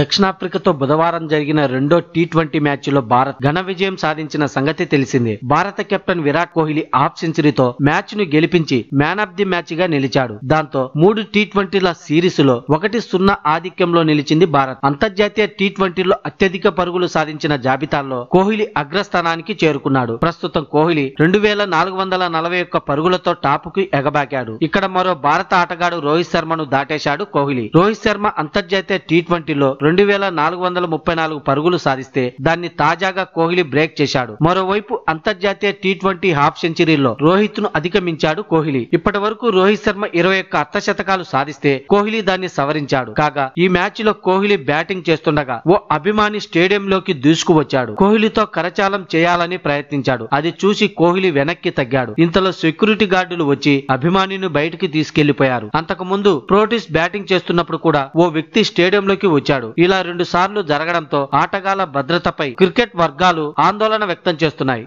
దక్షిణాఫ్రికాతో బుధవారం జరిగిన రెండో టీ ట్వంటీ మ్యాచ్ లో భారత్ ఘన విజయం సాధించిన సంగతి తెలిసింది భారత కెప్టెన్ విరాట్ కోహ్లీ హాఫ్ సెంచరీతో మ్యాచ్ ను గెలిపించి మ్యాన్ ఆఫ్ ది మ్యాచ్ గా నిలిచాడు దాంతో మూడు టీ ట్వంటీల సిరీస్ లో ఒకటి సున్నా ఆధిక్యంలో నిలిచింది భారత్ అంతర్జాతీయ టీ ట్వంటీలో అత్యధిక పరుగులు సాధించిన జాబితాలో కోహ్లీ అగ్రస్థానానికి చేరుకున్నాడు ప్రస్తుతం కోహ్లీ రెండు వేల నాలుగు వందల నలభై ఒక్క పరుగులతో టాప్ కు ఎగబాకాడు ఇక్కడ మరో భారత ఆటగాడు రోహిత్ శర్మను దాటేశాడు కోహ్లీ రోహిత్ శర్మ అంతర్జాతీయ టీ ట్వంటీలో రెండు వేల నాలుగు వందల ముప్పై నాలుగు పరుగులు సాధిస్తే దాన్ని తాజాగా కోహ్లీ బ్రేక్ చేశాడు మరోవైపు అంతర్జాతీయ టీ ట్వంటీ హాఫ్ సెంచరీలో రోహిత్ ను అధిగమించాడు కోహ్లీ ఇప్పటి వరకు రోహిత్ శర్మ ఇరవై ఒక్క అర్ధశతకాలు సాధిస్తే కోహ్లీ దాన్ని సవరించాడు కాగా ఈ మ్యాచ్ లో కోహ్లీ బ్యాటింగ్ చేస్తుండగా ఓ అభిమాని స్టేడియంలోకి దూసుకువచ్చాడు కోహ్లీతో కరచాలం చేయాలని ప్రయత్నించాడు అది చూసి కోహ్లీ వెనక్కి తగ్గాడు ఇంతలో సెక్యూరిటీ గార్డులు వచ్చి అభిమానిని బయటికి తీసుకెళ్లిపోయారు అంతకు ముందు ప్రోటీస్ బ్యాటింగ్ చేస్తున్నప్పుడు కూడా ఓ వ్యక్తి స్టేడియంలోకి వచ్చాడు చేశారు ఇలా రెండు సార్లు జరగడంతో ఆటగాళ్ల భద్రతపై క్రికెట్ వర్గాలు ఆందోళన వ్యక్తం చేస్తున్నాయి